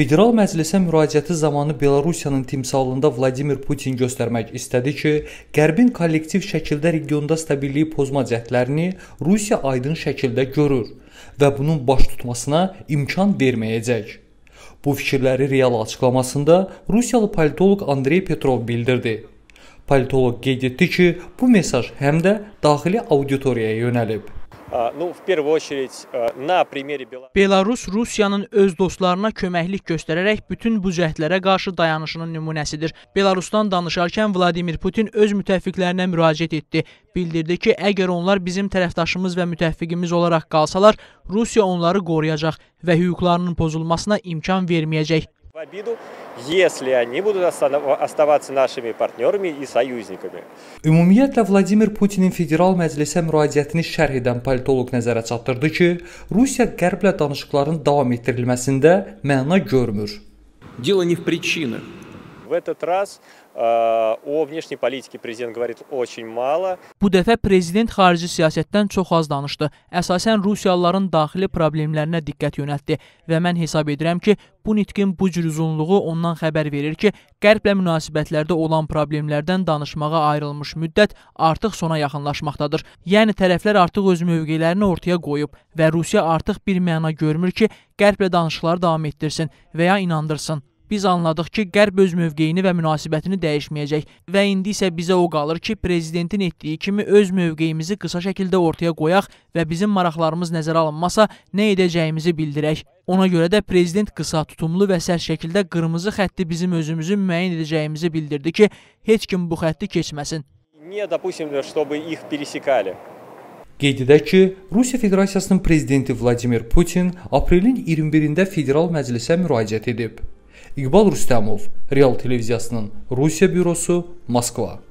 Federal Məclisə müraciəti zamanı Belarusiyanın timsalında Vladimir Putin göstərmək istədi ki, Qərbin kollektiv şəkildə regionda stabilliyi pozma cəhdlərini Rusiya aydın şəkildə görür və bunun baş tutmasına imkan verməyəcək. Bu fikirləri real açıqlamasında Rusiyalı politoloq Andrey Petrov bildirdi. Politoloq qeyd etdi ki, bu mesaj həm də daxili auditoriyaya yönəlib ну, в первую очередь на примере Belarus. Belarus Rusiyanın öz dostlarına köməklik göstərərək bütün bu cəhdlərə qarşı dayanışının nümunəsidir. Belarusdan danışarkən Vladimir Putin öz müttəfiqlərinə müraciət etdi. Bildirdi ki, əgər onlar bizim tərəfdaşımız və müttəfiqimiz olaraq qalsalar, Rusiya onları qoruyacaq və hüquqlarının pozulmasına imkan verməyəcək обиду, если они будут оставаться нашими партнерами и союзниками. Ümumiyyətlə Vladimir Putinin Federal Məclisə müraciətini şərh edən politoloq nəzərə çatdırdı ki, Rusiya qərblə danışıqların davam etdirilməsində məna görmür. Дело не в причинах, В этот раз o э, внешней политике президент говорит очень мало. Bu dəfə prezident xarici siyasətdən çox az danışdı. Əsasən Rusiyalıların daxili problemlərinə diqqət yönəltdi və mən hesab edirəm ki, bu nitqin bu cür uzunluğu ondan xəbər verir ki, Qərblə münasibətlərdə olan problemlərdən danışmağa ayrılmış müddət artıq sona yaxınlaşmaqdadır. Yəni tərəflər artıq öz mövqelərini ortaya qoyub və Rusiya artıq bir məna görmür ki, Qərblə danışıqları davam etdirsin və ya inandırsın. Biz anladıq ki, Qərb öz mövqeyini və münasibətini dəyişməyəcək və indi isə bizə o qalır ki, prezidentin etdiyi kimi öz mövqeyimizi qısa şəkildə ortaya qoyaq və bizim maraqlarımız nəzərə alınmasa nə edəcəyimizi bildirək. Ona görə də prezident qısa tutumlu və sərt şəkildə qırmızı xətti bizim özümüzü müəyyən edəcəyimizi bildirdi ki, heç kim bu xətti keçməsin. Не допустим, чтобы их пересекали. Qeyd edək ki, Rusiya Federasiyasının prezidenti Vladimir Putin aprelin 21-də Federal Məclisə müraciət edib. İqbal Rüstəmov, Real Televiziyasının Rusiya bürosu, Moskva.